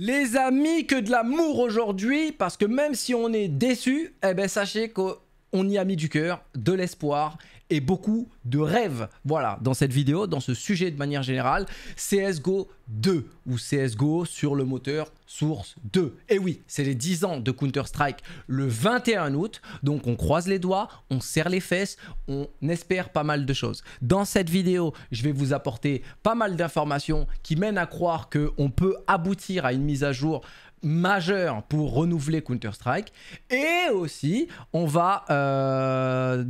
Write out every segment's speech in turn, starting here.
Les amis, que de l'amour aujourd'hui, parce que même si on est déçu, eh ben sachez qu'on y a mis du cœur, de l'espoir et beaucoup de rêves. Voilà, dans cette vidéo, dans ce sujet de manière générale, CSGO 2 ou CSGO sur le moteur Source 2. Et eh oui, c'est les 10 ans de Counter-Strike le 21 août, donc on croise les doigts, on serre les fesses, on espère pas mal de choses. Dans cette vidéo, je vais vous apporter pas mal d'informations qui mènent à croire qu'on peut aboutir à une mise à jour majeure pour renouveler Counter-Strike. Et aussi, on va euh,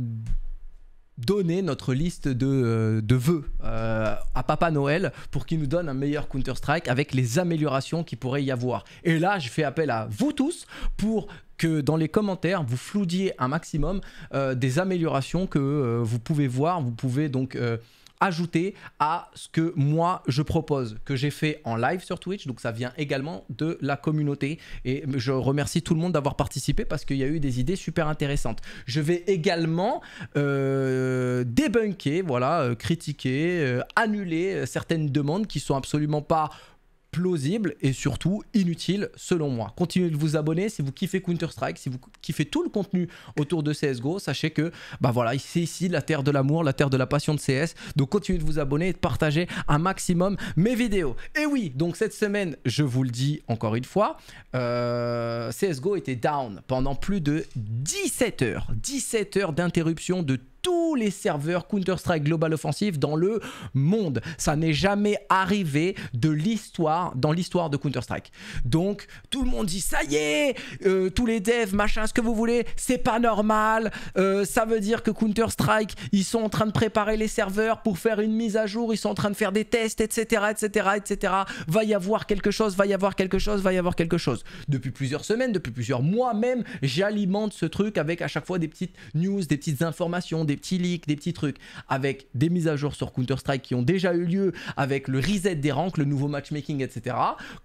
donner notre liste de, euh, vœux euh, à Papa Noël pour qu'il nous donne un meilleur Counter-Strike avec les améliorations qu'il pourrait y avoir. Et là, je fais appel à vous tous pour que dans les commentaires, vous floudiez un maximum euh, des améliorations que vous pouvez voir. Vous pouvez donc ajouter à ce que moi je propose, que j'ai fait en live sur Twitch. Donc ça vient également de la communauté. Et je remercie tout le monde d'avoir participé parce qu'il y a eu des idées super intéressantes. Je vais également euh, débunker, voilà, euh, critiquer, euh, annuler certaines demandes qui sont absolument pas plausible et surtout inutile selon moi. Continuez de vous abonner si vous kiffez Counter-Strike, si vous kiffez tout le contenu autour de CSGO, sachez que bah voilà, c'est ici la terre de l'amour, la terre de la passion de CS. Donc continuez de vous abonner et de partager un maximum mes vidéos. Et oui, donc cette semaine, je vous le dis encore une fois, euh, CSGO était down pendant plus de 17 heures, 17 heures d'interruption de tous les serveurs Counter-Strike Global Offensive dans le monde. Ça n'est jamais arrivé de l'histoire, dans l'histoire de Counter-Strike. Donc, tout le monde dit ça y est, euh, tous les devs, machin, ce que vous voulez, c'est pas normal. Euh, ça veut dire que Counter-Strike, ils sont en train de préparer les serveurs pour faire une mise à jour, ils sont en train de faire des tests, etc., etc., etc. Va y avoir quelque chose, va y avoir quelque chose, va y avoir quelque chose. Depuis plusieurs semaines, depuis plusieurs mois même, j'alimente ce truc avec à chaque fois des petites news, des petites informations, des petits leaks, des petits trucs, avec des mises à jour sur Counter-Strike qui ont déjà eu lieu, avec le reset des ranks, le nouveau matchmaking, etc.,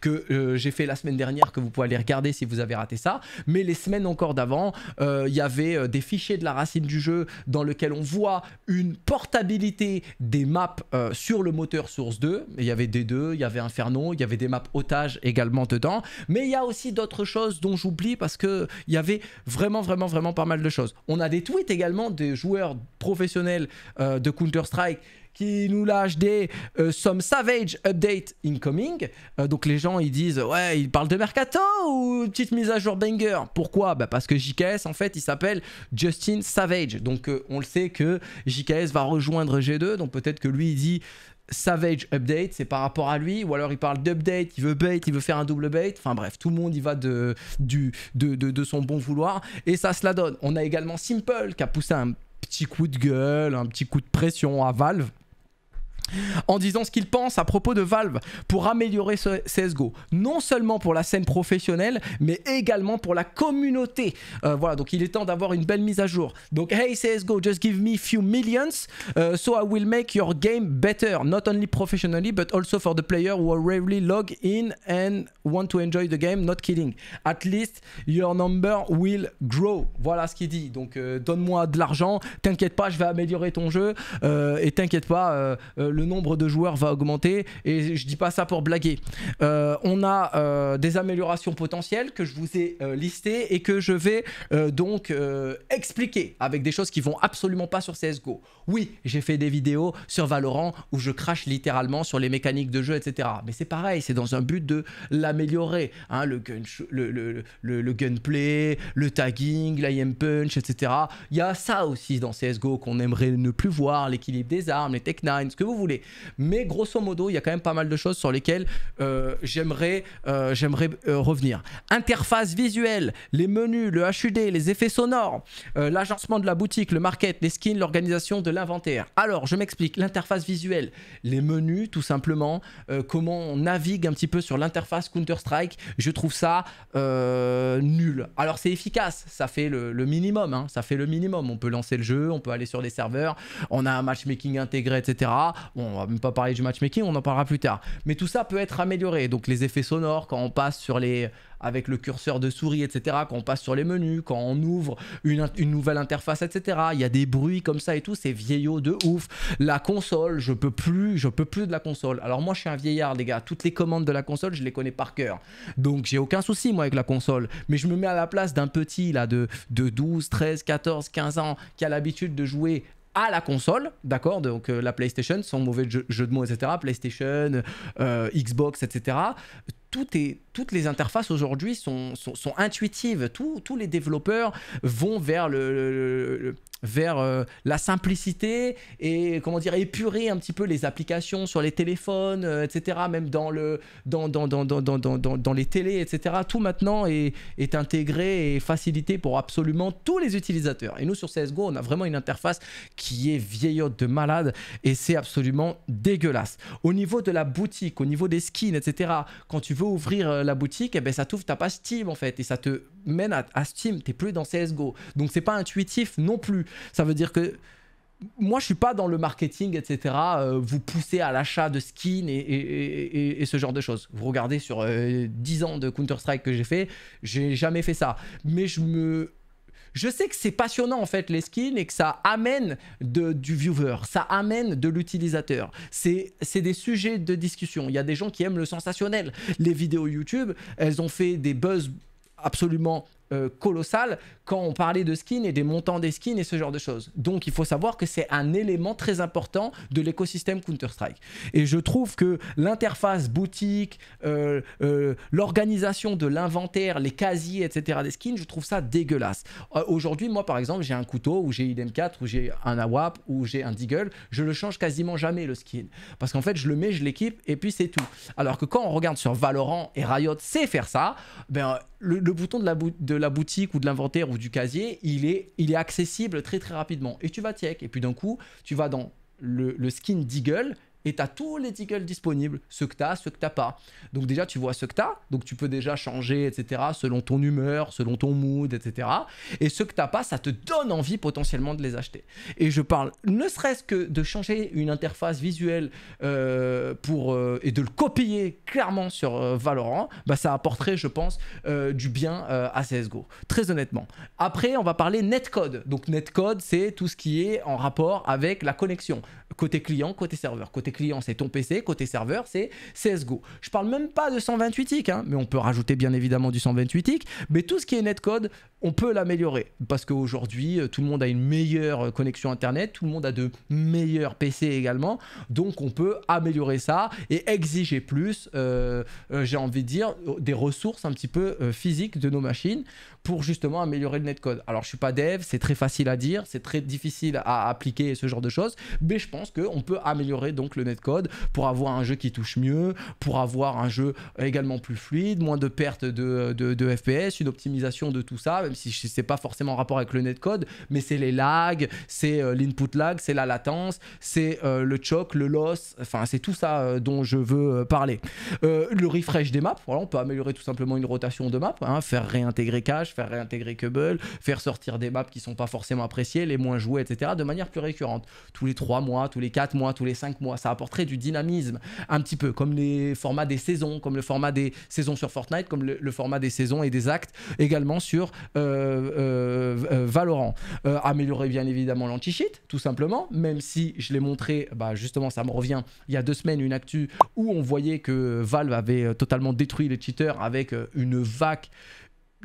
que euh, j'ai fait la semaine dernière, que vous pouvez aller regarder si vous avez raté ça. Mais les semaines encore d'avant, euh, il y avait euh, des fichiers de la racine du jeu dans lequel on voit une portabilité des maps sur le moteur Source 2. Il y avait D2, il y avait Inferno, il y avait des maps otages également dedans. Mais il y a aussi d'autres choses dont j'oublie parce que il y avait vraiment, vraiment, vraiment pas mal de choses. On a des tweets également des joueurs professionnel euh, de Counter-Strike qui nous lâche des euh, Some Savage Update Incoming. Euh, donc les gens ils disent ouais ils parlent de Mercato ou petite mise à jour banger. Pourquoi bah Parce que JKS en fait il s'appelle Justin Savage. Donc on le sait que JKS va rejoindre G2. Donc peut-être que lui il dit Savage Update, c'est par rapport à lui, ou alors il parle d'update, il veut bait, il veut faire un double bait, enfin bref, tout le monde y va de, du, de, de, de, son bon vouloir, et ça se la donne. On a également Simple qui a poussé un petit coup de gueule, un petit coup de pression à Valve en disant ce qu'il pense à propos de Valve pour améliorer CSGO, non seulement pour la scène professionnelle, mais également pour la communauté. Euh, voilà, donc il est temps d'avoir une belle mise à jour. Donc, hey CSGO, just give me few millions, euh, so I will make your game better, not only professionally, but also for the player who rarely log in and want to enjoy the game, not kidding. At least your number will grow. Voilà ce qu'il dit. Donc, euh, donne-moi de l'argent, t'inquiète pas, je vais améliorer ton jeu, et t'inquiète pas, le le nombre de joueurs va augmenter et je dis pas ça pour blaguer. Euh, on a euh, des améliorations potentielles que je vous ai euh, listées et que je vais donc expliquer avec des choses qui vont absolument pas sur CSGO. Oui, j'ai fait des vidéos sur Valorant où je crache littéralement sur les mécaniques de jeu, etc. Mais c'est pareil, c'est dans un but de l'améliorer. Hein, le, le, le, gunplay, le tagging, l'IM punch, etc. Il y a ça aussi dans CSGO qu'on aimerait ne plus voir, l'équilibre des armes, les tech 9, ce que vous voulez. Mais grosso modo, il y a quand même pas mal de choses sur lesquelles euh, j'aimerais euh, euh, revenir. Interface visuelle, les menus, le HUD, les effets sonores, l'agencement de la boutique, le market, les skins, l'organisation de l'inventaire. Alors, je m'explique, l'interface visuelle, les menus tout simplement, comment on navigue un petit peu sur l'interface Counter-Strike, je trouve ça nul. Alors c'est efficace, ça fait le, minimum, hein. ça fait le minimum. On peut lancer le jeu, on peut aller sur les serveurs, on a un matchmaking intégré, etc. Bon, on va même pas parler du matchmaking, on en parlera plus tard. Mais tout ça peut être amélioré. Donc les effets sonores, quand on passe sur les, avec le curseur de souris, etc. Quand on passe sur les menus, quand on ouvre une, nouvelle interface, etc. Il y a des bruits comme ça et tout, c'est vieillot de ouf. La console, je peux plus, je peux plus de la console. Alors moi, je suis un vieillard, les gars. Toutes les commandes de la console, je les connais par cœur. Donc j'ai aucun souci, moi, avec la console. Mais je me mets à la place d'un petit, là, de 12, 13, 14, 15 ans, qui a l'habitude de jouer à la console, d'accord Donc euh, la PlayStation, sans mauvais jeu, de mots, etc. PlayStation, euh, Xbox, etc. Tout toutes les interfaces aujourd'hui sont, intuitives. tous les développeurs vont vers le vers euh, la simplicité et comment dire épurer un petit peu les applications sur les téléphones, euh, etc. Même dans les télés, etc. Tout maintenant est, intégré et facilité pour absolument tous les utilisateurs. Et nous sur CS:GO, on a vraiment une interface qui est vieillotte de malade et c'est absolument dégueulasse. Au niveau de la boutique, au niveau des skins, etc. Quand tu veux ouvrir euh, la boutique, et eh ben ça t'ouvre ta page Steam en fait et ça te mène à, à Steam. T'es plus dans CS:GO, donc c'est pas intuitif non plus. Ça veut dire que moi, je suis pas dans le marketing, etc. Euh, vous poussez à l'achat de skins et, ce genre de choses. Vous regardez sur 10 euh, ans de Counter-Strike que j'ai fait, j'ai jamais fait ça. Mais je me. Je sais que c'est passionnant en fait les skins et que ça amène de, du viewer, ça amène de l'utilisateur. C'est des sujets de discussion. Il y a des gens qui aiment le sensationnel. Les vidéos YouTube, elles ont fait des buzz absolument euh, colossal quand on parlait de skins et des montants des skins et ce genre de choses. Donc il faut savoir que c'est un élément très important de l'écosystème Counter-Strike. Et je trouve que l'interface boutique, euh, euh, l'organisation de l'inventaire, les casiers, etc. des skins, je trouve ça dégueulasse. Aujourd'hui, moi par exemple, j'ai un couteau ou j'ai une 4 ou j'ai un AWAP ou j'ai un Deagle, je le change quasiment jamais le skin. Parce qu'en fait, je le mets, je l'équipe et puis c'est tout. Alors que quand on regarde sur Valorant et Riot c'est faire ça, ben, le, bouton de la, de la boutique ou de l'inventaire ou du casier, il est, il est accessible très très rapidement. Et tu vas check. Et puis d'un coup, tu vas dans le, le skin Deagle et tu as tous les tickets disponibles, ceux que tu as, ceux que tu pas. Donc déjà, tu vois ce que tu as, donc tu peux déjà changer, etc., selon ton humeur, selon ton mood, etc. Et ceux que tu pas, ça te donne envie potentiellement de les acheter. Et je parle ne serait-ce que de changer une interface visuelle euh, pour, euh, et de le copier clairement sur euh, Valorant, bah, ça apporterait, je pense, du bien à CSGO, très honnêtement. Après, on va parler netcode. Donc netcode, c'est tout ce qui est en rapport avec la connexion. Côté client, côté serveur. Côté client, c'est ton PC. Côté serveur, c'est CSGO. Je parle même pas de 128 ticks. Hein, mais on peut rajouter bien évidemment du 128 ticks. Mais tout ce qui est netcode, on peut l'améliorer. Parce qu'aujourd'hui, euh, tout le monde a une meilleure euh, connexion Internet, tout le monde a de meilleurs PC également. Donc on peut améliorer ça et exiger plus, euh, j'ai envie de dire, des ressources un petit peu physiques de nos machines pour justement améliorer le netcode. Alors je suis pas dev, c'est très facile à dire, c'est très difficile à appliquer ce genre de choses, mais je pense que qu'on peut améliorer donc le netcode pour avoir un jeu qui touche mieux, pour avoir un jeu également plus fluide, moins de pertes de, FPS, une optimisation de tout ça, même si c'est pas forcément en rapport avec le netcode, mais c'est les lags, c'est euh, l'input lag, c'est la latence, c'est euh, le choc, le loss, enfin c'est tout ça euh, dont je veux parler. le refresh des maps, voilà, on peut améliorer tout simplement une rotation de map hein, faire réintégrer cache, faire réintégrer cubble, faire sortir des maps qui sont pas forcément appréciées, les moins jouées, etc. de manière plus récurrente. Tous les trois mois, tous les 4 mois, tous les 5 mois. Ça apporterait du dynamisme, un petit peu, comme les formats des saisons, comme le format des saisons sur Fortnite, comme le, format des saisons et des actes également sur euh, euh, euh, Valorant. améliorer bien évidemment l'anti-cheat, tout simplement, même si je l'ai montré, bah justement, ça me revient il y a deux semaines, une actu où on voyait que Valve avait totalement détruit les cheaters avec une vague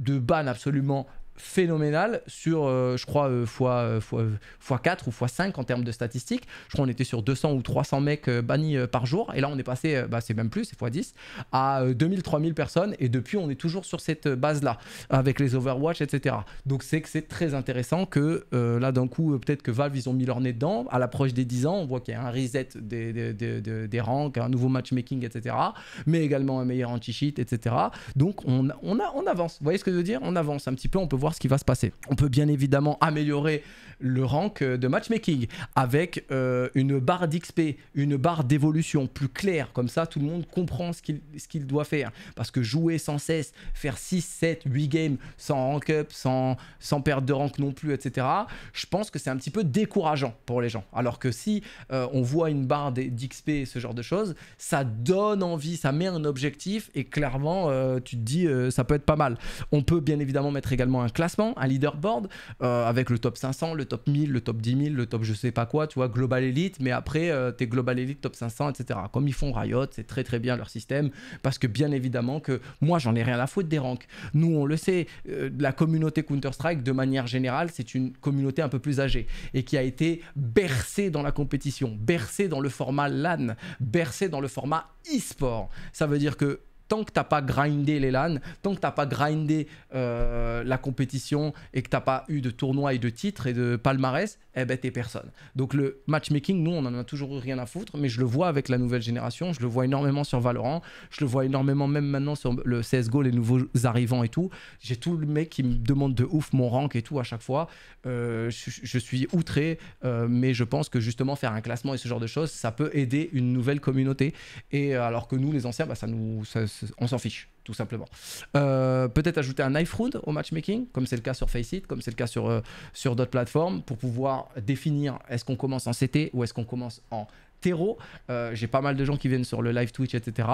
de ban absolument phénoménal sur, euh, je crois, x euh, euh, fois, fois, fois, 4 ou fois 5 en termes de statistiques. Je crois qu'on était sur 200 ou 300 mecs bannis par jour. Et là, on est passé, bah, c'est même plus, c'est fois 10, à 2000, 3000 personnes. Et depuis, on est toujours sur cette base-là, avec les Overwatch, etc. Donc, c'est que c'est très intéressant que là, d'un coup, peut-être que Valve, ils ont mis leur nez dedans. À l'approche des 10 ans, on voit qu'il y a un reset des, des, des, ranks, un nouveau matchmaking, etc. Mais également un meilleur anti-cheat, etc. Donc, on, on, a, on avance. Vous voyez ce que je veux dire On avance un petit peu. On peut voir ce qui va se passer. On peut bien évidemment améliorer le rank euh, de matchmaking avec euh, une barre d'XP, une barre d'évolution plus claire. Comme ça, tout le monde comprend ce qu'il doit faire. Parce que jouer sans cesse, faire 6, 7, 8 games sans rank up, sans, sans perdre de rank non plus, etc., je pense que c'est un petit peu décourageant pour les gens. Alors que si euh, on voit une barre d'XP, ce genre de choses, ça donne envie, ça met un objectif et clairement, tu te dis, ça peut être pas mal. On peut bien évidemment mettre également un classement, un leaderboard euh, avec le top 500, le top 1000, le top 10 000, le top je sais pas quoi, tu vois, global elite, mais après euh, tu es global elite, top 500, etc. Comme ils font Riot, c'est très très bien leur système parce que bien évidemment que moi j'en ai rien à foutre des ranks. Nous on le sait, euh, la communauté Counter-Strike de manière générale c'est une communauté un peu plus âgée et qui a été bercée dans la compétition, bercée dans le format LAN, bercée dans le format e-sport. Ça veut dire que tant que t'as pas grindé les LAN, tant que t'as pas grindé euh, la compétition et que t'as pas eu de tournoi et de titres et de palmarès, eh ben t'es personne. Donc le matchmaking, nous on en a toujours eu rien à foutre, mais je le vois avec la nouvelle génération, je le vois énormément sur Valorant, je le vois énormément même maintenant sur le CSGO, les nouveaux arrivants et tout. J'ai tout le mec qui me demande de ouf mon rank et tout à chaque fois. Euh, je, suis outré, euh, mais je pense que justement faire un classement et ce genre de choses, ça peut aider une nouvelle communauté. Et alors que nous les anciens, bah, ça nous on s'en fiche, tout simplement. Euh, peut-être ajouter un knife round au matchmaking, comme c'est le cas sur Faceit, comme c'est le cas sur, euh, sur d'autres plateformes, pour pouvoir définir est-ce qu'on commence en CT ou est-ce qu'on commence en Terro, euh, j'ai pas mal de gens qui viennent sur le live Twitch, etc.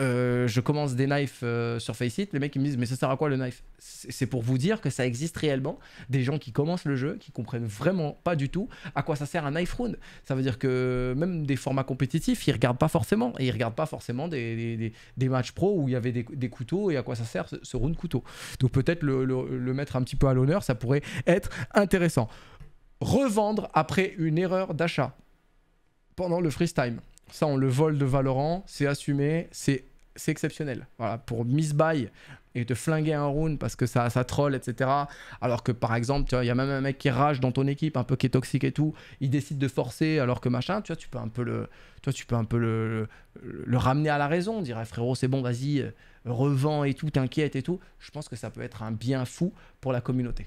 Euh, je commence des knives euh, sur Faceit, les mecs ils me disent mais ça sert à quoi le knife C'est pour vous dire que ça existe réellement, des gens qui commencent le jeu, qui comprennent vraiment pas du tout à quoi ça sert un knife round. Ça veut dire que même des formats compétitifs, ils regardent pas forcément, et ils regardent pas forcément des, des, matchs pro où il y avait des, couteaux et à quoi ça sert ce, ce round couteau. Donc peut-être le, le mettre un petit peu à l'honneur, ça pourrait être intéressant. Revendre après une erreur d'achat pendant le free time. Ça, on le vole de Valorant, c'est assumé, c'est c'est exceptionnel. Voilà, pour miss buy et te flinguer un round parce que ça, ça troll, etc. Alors que par exemple, il y a même un mec qui rage dans ton équipe, un peu qui est toxique et tout, il décide de forcer alors que machin, tu vois, tu peux un peu le, toi, tu peux un peu le, le, ramener à la raison, dirait frérot, c'est bon, vas-y, euh, revends et tout, t'inquiète et tout. Je pense que ça peut être un bien fou pour la communauté,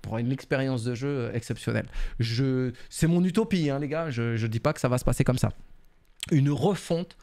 pour une expérience de jeu euh, exceptionnelle. Je, c'est mon utopie, hein, les gars, je, ne dis pas que ça va se passer comme ça. Une refonte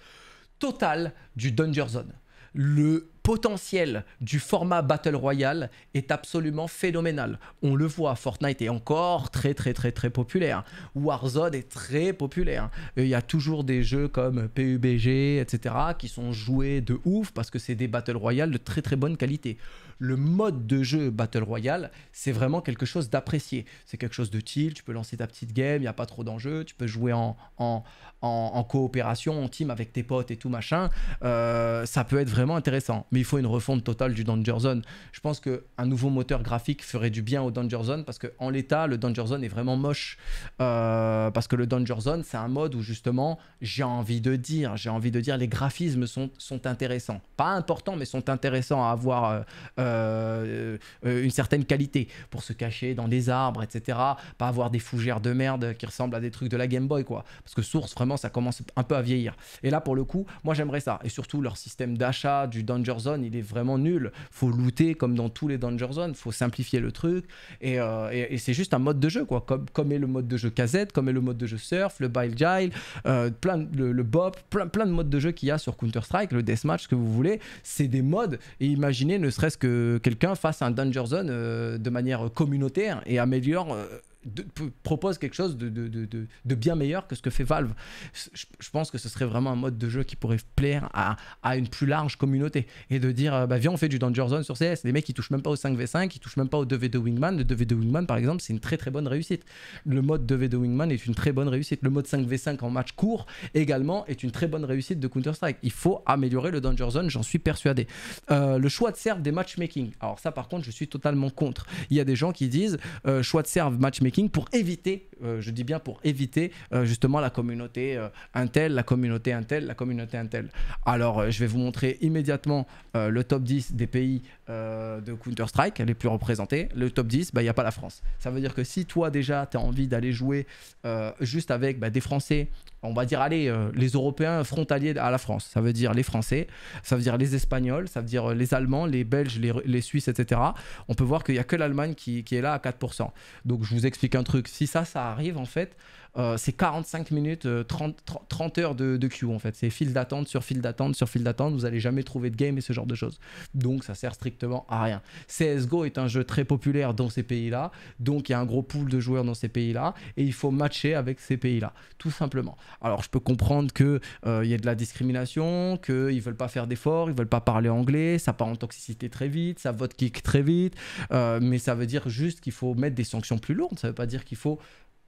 Total du Danger Zone. Le potentiel du format Battle Royale est absolument phénoménal. On le voit, Fortnite est encore très très très très populaire. Warzone est très populaire. Il y a toujours des jeux comme PUBG, etc. qui sont joués de ouf parce que c'est des Battle Royale de très très bonne qualité. Le mode de jeu Battle Royale, c'est vraiment quelque chose d'apprécié. C'est quelque chose de chill, tu peux lancer ta petite game, il n'y a pas trop d'enjeux, tu peux jouer en, en, en, coopération, en team avec tes potes et tout machin. Euh, ça peut être vraiment intéressant. Mais il faut une refonte totale du Danger Zone. Je pense que qu'un nouveau moteur graphique ferait du bien au Danger Zone parce que en l'état, le Danger Zone est vraiment moche. Euh, parce que le Danger Zone, c'est un mode où justement, j'ai envie de dire, j'ai envie de dire, les graphismes sont, sont intéressants. Pas importants, mais sont intéressants à avoir euh, euh, une certaine qualité pour se cacher dans des arbres, etc. Pas avoir des fougères de merde qui ressemblent à des trucs de la Game Boy, quoi. Parce que Source, vraiment, ça commence un peu à vieillir. Et là, pour le coup, moi, j'aimerais ça. Et surtout, leur système d'achat du Danger Zone il est vraiment nul. Faut looter comme dans tous les danger zones, faut simplifier le truc. Et, euh, c'est juste un mode de jeu, quoi. Comme, comme est le mode de jeu KZ, comme est le mode de jeu Surf, le Bile Gile, euh, plein, le, le Bop, plein, plein de modes de jeu qu'il y a sur Counter-Strike, le Deathmatch, ce que vous voulez. C'est des modes. Et imaginez, ne serait-ce que quelqu'un fasse un danger zone euh, de manière communautaire et améliore propose quelque chose de, bien meilleur que ce que fait Valve. Je, pense que ce serait vraiment un mode de jeu qui pourrait plaire à, une plus large communauté et de dire euh, bah viens on fait du Danger Zone sur CS. Les mecs qui touchent même pas au 5v5, qui touchent même pas au 2v2 Wingman. Le 2v2 Wingman par exemple c'est une très très bonne réussite. Le mode 2v2 Wingman est une très bonne réussite. Le mode 5v5 en match court également est une très bonne réussite de Counter-Strike. Il faut améliorer le Danger Zone, j'en suis persuadé. Euh, le choix de serve des matchmaking. Alors ça par contre je suis totalement contre. Il y a des gens qui disent euh, choix de serve matchmaking pour éviter, euh, je dis bien pour éviter euh, justement la communauté Intel, euh, la communauté Intel, la communauté Intel. Alors je vais vous montrer immédiatement le top 10 des pays de Counter-Strike les plus représentés. Le top 10, bah, il n'y a pas la France. Ça veut dire que si toi déjà tu as envie d'aller jouer juste avec bah, des Français on va dire, allez, euh, les Européens frontaliers à la France. Ça veut dire les Français, ça veut dire les Espagnols, ça veut dire euh, les Allemands, les Belges, les, Suisses, etc. On peut voir qu'il n'y a que l'Allemagne qui, qui, est là à 4%. Donc je vous explique un truc. Si ça, ça arrive, en fait, euh, c'est 45 minutes, 30, euh, 30, heures de, de queue en fait. C'est file d'attente sur file d'attente sur file d'attente. Vous allez jamais trouver de game et ce genre de choses. Donc ça sert strictement à rien. CSGO est un jeu très populaire dans ces pays-là. Donc il y a un gros pool de joueurs dans ces pays-là. Et il faut matcher avec ces pays-là. Tout simplement. Alors je peux comprendre qu'il euh, il y a de la discrimination, qu'ils ne veulent pas faire d'efforts, ils veulent pas parler anglais, ça part en toxicité très vite, ça vote kick très vite. mais ça veut dire juste qu'il faut mettre des sanctions plus lourdes. Ça veut pas dire qu'il faut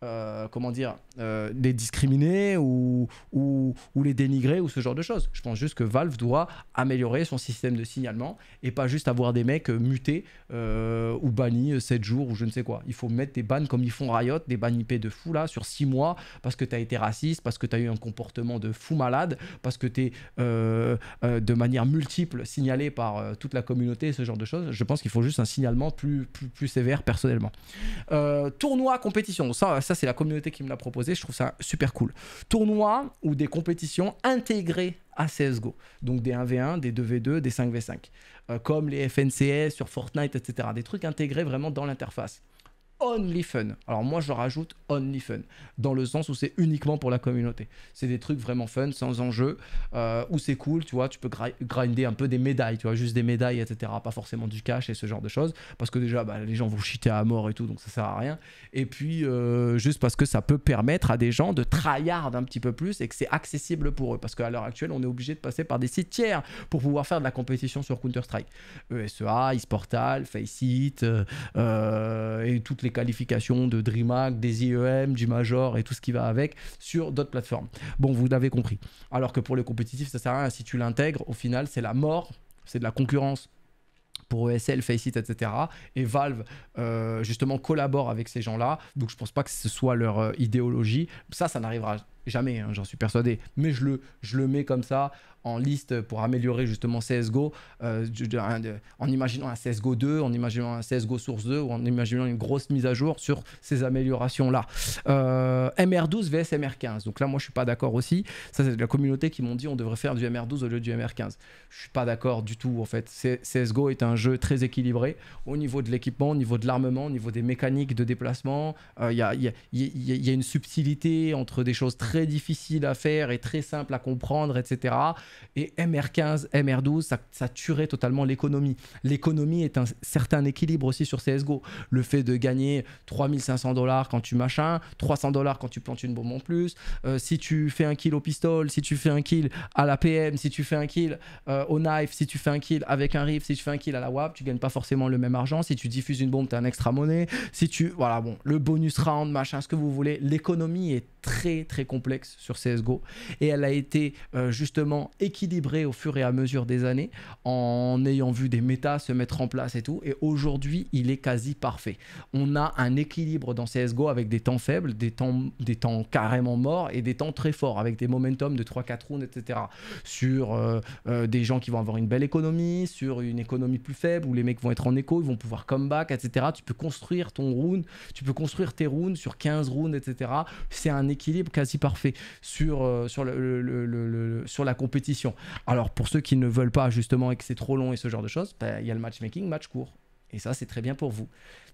euh, comment dire, euh, les discriminer ou, ou, les dénigrer ou ce genre de choses. Je pense juste que Valve doit améliorer son système de signalement et pas juste avoir des mecs mutés euh, ou bannis 7 jours ou je ne sais quoi. Il faut mettre des bannes comme ils font Riot, des bannes IP de fou là sur 6 mois parce que tu as été raciste, parce que tu as eu un comportement de fou malade, parce que tu es de manière multiple signalé par toute la communauté, ce genre de choses. Je pense qu'il faut juste un signalement plus, plus, plus sévère personnellement. tournoi, compétition, ça ça, c'est la communauté qui me l'a proposé. Je trouve ça super cool. Tournois ou des compétitions intégrées à CSGO. Donc des 1v1, des 2v2, des 5v5. Euh, comme les FNCS sur Fortnite, etc. Des trucs intégrés vraiment dans l'interface only fun. Alors moi je rajoute only fun, dans le sens où c'est uniquement pour la communauté. C'est des trucs vraiment fun, sans enjeu, euh, où c'est cool, tu vois, tu peux grinder un peu des médailles, tu vois, juste des médailles, etc. Pas forcément du cash et ce genre de choses, parce que déjà bah, les gens vont chiter à mort et tout, donc ça sert à rien. Et puis euh, juste parce que ça peut permettre à des gens de tryhard un petit peu plus et que c'est accessible pour eux, parce qu'à l'heure actuelle on est obligé de passer par des sites tiers pour pouvoir faire de la compétition sur Counter-Strike. ESEA, eSportal, Faceit, euh, et toutes les qualifications de DreamHack, des IEM, du Major et tout ce qui va avec sur d'autres plateformes. Bon, vous l'avez compris. Alors que pour les compétitifs, ça sert à rien. Si tu l'intègres, au final, c'est la mort, c'est de la concurrence pour ESL, Faceit, etc. Et Valve, euh, justement, collabore avec ces gens-là. Donc, je pense pas que ce soit leur euh, idéologie. Ça, ça n'arrivera jamais, hein, j'en suis persuadé. Mais je le, je le mets comme ça en liste pour améliorer justement CSGO, euh, euh, en imaginant un CSGO 2, en imaginant un CSGO Source 2, ou en imaginant une grosse mise à jour sur ces améliorations-là. Euh, MR12 vs MR15. Donc là, moi, je suis pas d'accord aussi. Ça, c'est la communauté qui m'ont dit on devrait faire du MR12 au lieu du MR15. Je suis pas d'accord du tout, en fait. CSGO est un jeu très équilibré au niveau de l'équipement, au niveau de l'armement, au niveau des mécaniques de déplacement. Il y, a, y a une subtilité entre des choses très difficiles à faire et très simples à comprendre, etc. Et MR15, MR12, ça, tuerait totalement l'économie. L'économie est un certain équilibre aussi sur CSGO. Le fait de gagner 3500 dollars quand tu machins, 300 dollars quand tu plantes une bombe en plus, euh, si tu fais un kill au pistol, si tu fais un kill à la PM, si tu fais un kill euh, au knife, si tu fais un kill avec un riff, si tu fais un kill à la WAP, tu gagnes pas forcément le même argent. Si tu diffuses une bombe, tu un extra monnaie. Si tu. Voilà, bon, le bonus round, machin, ce que vous voulez. L'économie est très très complexe sur CSGO et elle a été euh, justement équilibrée au fur et à mesure des années en ayant vu des métas se mettre en place et tout et aujourd'hui il est quasi parfait. On a un équilibre dans CSGO avec des temps faibles, des temps, des temps carrément morts et des temps très forts avec des momentum de 3-4 rounds etc. Sur euh, euh, des gens qui vont avoir une belle économie, sur une économie plus faible où les mecs vont être en écho, ils vont pouvoir comeback etc. Tu peux construire ton round, tu peux construire tes rounds sur 15 rounds etc. C'est un équilibre quasi parfait sur, euh, sur, le, sur la compétition. Alors pour ceux qui ne veulent pas justement et que c'est trop long et ce genre de choses, ben, il y a le matchmaking, match court. Et ça, c'est très bien pour vous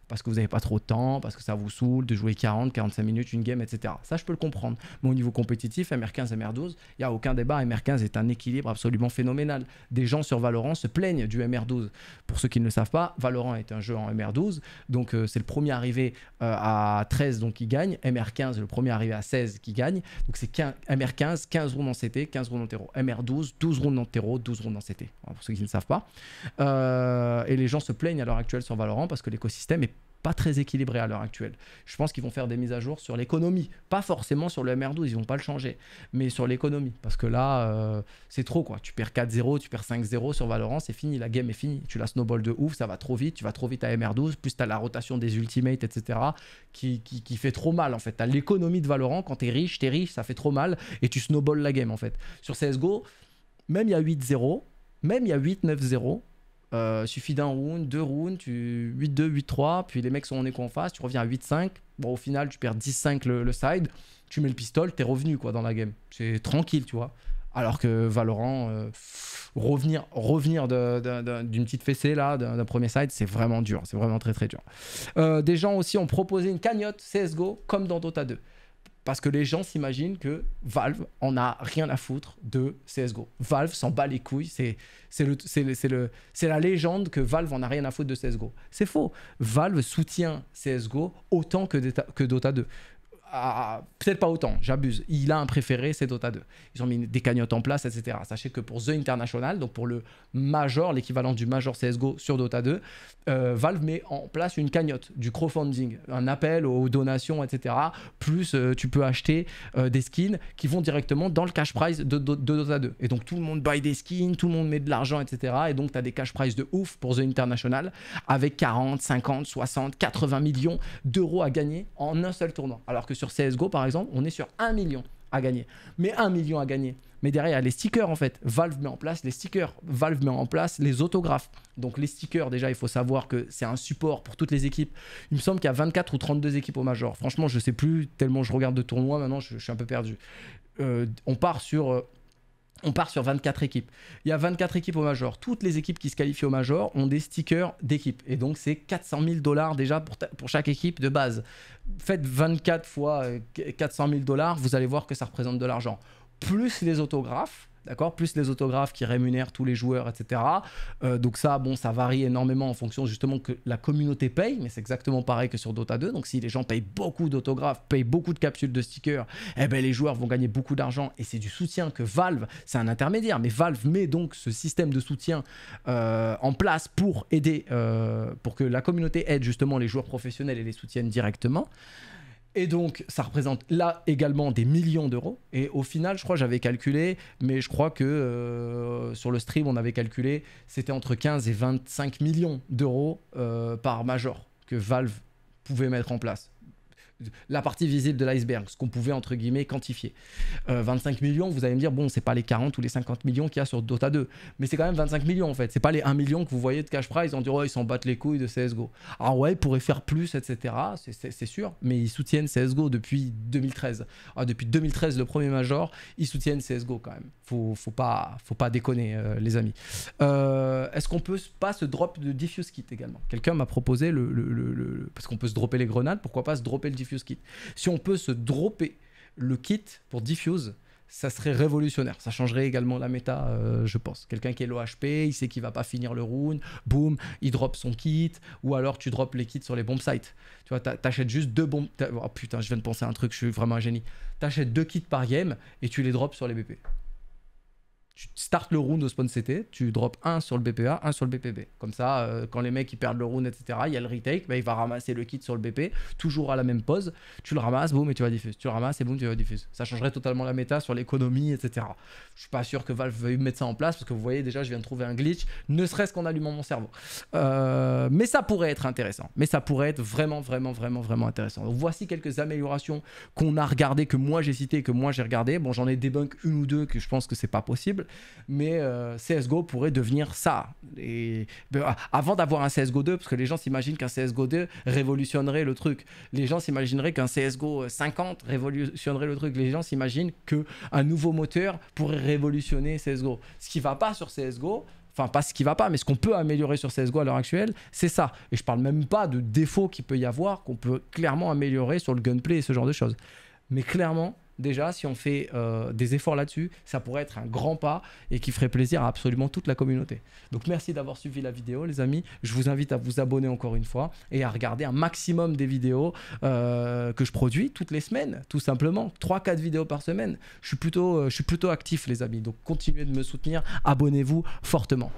parce que vous n'avez pas trop de temps, parce que ça vous saoule de jouer 40, 45 minutes, une game, etc. Ça, je peux le comprendre. Mais au niveau compétitif, MR15, MR12, il n'y a aucun débat. MR15 est un équilibre absolument phénoménal. Des gens sur Valorant se plaignent du MR12. Pour ceux qui ne le savent pas, Valorant est un jeu en MR12. Donc, euh, c'est le premier arrivé euh, à 13 donc, qui gagne. MR15, le premier arrivé à 16 qui gagne. Donc, c'est MR15, 15 rounds en CT, 15 rounds en terreau. MR12, 12 rounds en terreau, 12 rounds en CT. pour ceux qui ne savent pas. Euh, et les gens se plaignent à l'heure actuelle sur Valorant parce que l'écosystème est pas très équilibré à l'heure actuelle. Je pense qu'ils vont faire des mises à jour sur l'économie, pas forcément sur le MR12, ils vont pas le changer, mais sur l'économie, parce que là, euh, c'est trop quoi. Tu perds 4-0, tu perds 5-0 sur Valorant, c'est fini, la game est finie. Tu la snowball de ouf, ça va trop vite, tu vas trop vite à MR12, plus tu as la rotation des ultimates, etc., qui, qui, fait trop mal en fait. Tu l'économie de Valorant, quand tu es riche, tu es riche, ça fait trop mal, et tu snowball la game en fait. Sur CSGO, même il y a 8-0, même il y a 8-9-0, il euh, suffit d'un round, deux rounds, tu 8-2, 8-3, puis les mecs sont en écho en face, tu reviens à 8-5. Bon, au final, tu perds 10-5 le, side, tu mets le pistol, t'es revenu quoi dans la game. C'est tranquille, tu vois. Alors que Valorant, euh, revenir, revenir d'une petite fessée là, d'un premier side, c'est vraiment dur. C'est vraiment très très dur. Euh, des gens aussi ont proposé une cagnotte CSGO comme dans Dota 2 parce que les gens s'imaginent que Valve en a rien à foutre de CSGO. Valve s'en bat les couilles, c'est la légende que Valve en a rien à foutre de CSGO. C'est faux. Valve soutient CSGO autant que, que Dota 2 peut-être pas autant, j'abuse. Il a un préféré, c'est Dota 2. Ils ont mis des cagnottes en place, etc. Sachez que pour The International, donc pour le major, l'équivalent du major CSGO sur Dota 2, euh, Valve met en place une cagnotte, du crowdfunding, un appel aux donations, etc. Plus euh, tu peux acheter euh, des skins qui vont directement dans le cash prize de, Dota 2. Et donc tout le monde buy des skins, tout le monde met de l'argent, etc. Et donc tu as des cash prizes de ouf pour The International avec 40, 50, 60, 80 millions d'euros à gagner en un seul tournoi. Alors que sur sur CSGO par exemple, on est sur 1 million à gagner. Mais 1 million à gagner. Mais derrière, les stickers en fait. Valve met en place les stickers. Valve met en place les autographes. Donc les stickers, déjà, il faut savoir que c'est un support pour toutes les équipes. Il me semble qu'il y a 24 ou 32 équipes au Major. Franchement, je sais plus, tellement je regarde de tournoi maintenant, je, suis un peu perdu. Euh, on part sur euh, on part sur 24 équipes. Il y a 24 équipes au Major. Toutes les équipes qui se qualifient au Major ont des stickers d'équipe. Et donc, c'est 400 000 dollars déjà pour, pour, chaque équipe de base. Faites 24 fois 400 euh, 000 dollars, vous allez voir que ça représente de l'argent. Plus les autographes, d'accord Plus les autographes qui rémunèrent tous les joueurs, etc. Euh, donc ça, bon, ça varie énormément en fonction justement que la communauté paye, mais c'est exactement pareil que sur Dota 2. Donc si les gens payent beaucoup d'autographes, payent beaucoup de capsules de stickers, eh ben les joueurs vont gagner beaucoup d'argent et c'est du soutien que Valve, c'est un intermédiaire, mais Valve met donc ce système de soutien euh, en place pour aider, euh, pour que la communauté aide justement les joueurs professionnels et les soutienne directement. Et donc, ça représente là également des millions d'euros. Et au final, je crois, j'avais calculé, mais je crois que euh, sur le stream, on avait calculé, c'était entre 15 et 25 millions d'euros euh, par major que Valve pouvait mettre en place la partie visible de l'iceberg, ce qu'on pouvait entre guillemets quantifier. 25 euh, millions, vous allez me dire, bon, c'est pas les 40 ou les 50 millions qu'il y a sur Dota 2, mais c'est quand même 25 millions en fait. C'est pas les 1 million que vous voyez de cash prize en disant, oh, ils s'en battent les couilles de CSGO. Ah ouais, ils pourraient faire plus, etc. C'est sûr, mais ils soutiennent CSGO depuis 2013. Ah, depuis 2013, le premier major, ils soutiennent CSGO quand même. Faut, faut, pas, faut pas déconner, euh, les amis. Euh, est-ce qu'on peut pas se drop de diffuse kit également Quelqu'un m'a proposé le, Parce qu'on peut se dropper les grenades, pourquoi pas se dropper le diffuse diffuse kit. Si on peut se dropper le kit pour diffuse, ça serait révolutionnaire. Ça changerait également la méta, euh, je pense. Quelqu'un qui est low il sait qu'il va pas finir le round, boum, il drop son kit, ou alors tu drops les kits sur les bombsites. sites. Tu vois, t'achètes juste deux bombes. Oh putain, je viens de penser à un truc, je suis vraiment un génie. T'achètes deux kits par game et tu les drops sur les BP tu startes le round au spawn CT, tu drops un sur le BPA, Un sur le BPB. Comme ça, euh, quand les mecs ils perdent le round, etc., il y a le retake, bah, il va ramasser le kit sur le BP, toujours à la même pause tu le ramasses, boum, et tu vas diffuser Tu le ramasses et boum, tu vas diffuser Ça changerait totalement la méta sur l'économie, etc. Je suis pas sûr que Valve veuille mettre ça en place, parce que vous voyez déjà, je viens de trouver un glitch, ne serait-ce qu'en allumant mon cerveau. Euh, mais ça pourrait être intéressant. Mais ça pourrait être vraiment, vraiment, vraiment, vraiment intéressant. Donc, voici quelques améliorations qu'on a regardées, que moi j'ai citées, que moi j'ai regardées. Bon, j'en ai débunk une ou deux que je pense que c'est pas possible mais euh, CSGO pourrait devenir ça. Et ben, avant d'avoir un CSGO 2, parce que les gens s'imaginent qu'un CSGO 2 révolutionnerait le truc. Les gens s'imagineraient qu'un CSGO 50 révolutionnerait le truc. Les gens s'imaginent qu'un nouveau moteur pourrait révolutionner CSGO. Ce qui va pas sur CSGO, enfin pas ce qui va pas, mais ce qu'on peut améliorer sur CSGO à l'heure actuelle, c'est ça. Et je parle même pas de défauts qu'il peut y avoir, qu'on peut clairement améliorer sur le gunplay et ce genre de choses. Mais clairement, déjà, si on fait euh, des efforts là-dessus, ça pourrait être un grand pas et qui ferait plaisir à absolument toute la communauté. Donc merci d'avoir suivi la vidéo, les amis. Je vous invite à vous abonner encore une fois et à regarder un maximum des vidéos euh, que je produis toutes les semaines, tout simplement. 3-4 vidéos par semaine. Je suis, plutôt, euh, je suis plutôt actif, les amis. Donc continuez de me soutenir. Abonnez-vous fortement.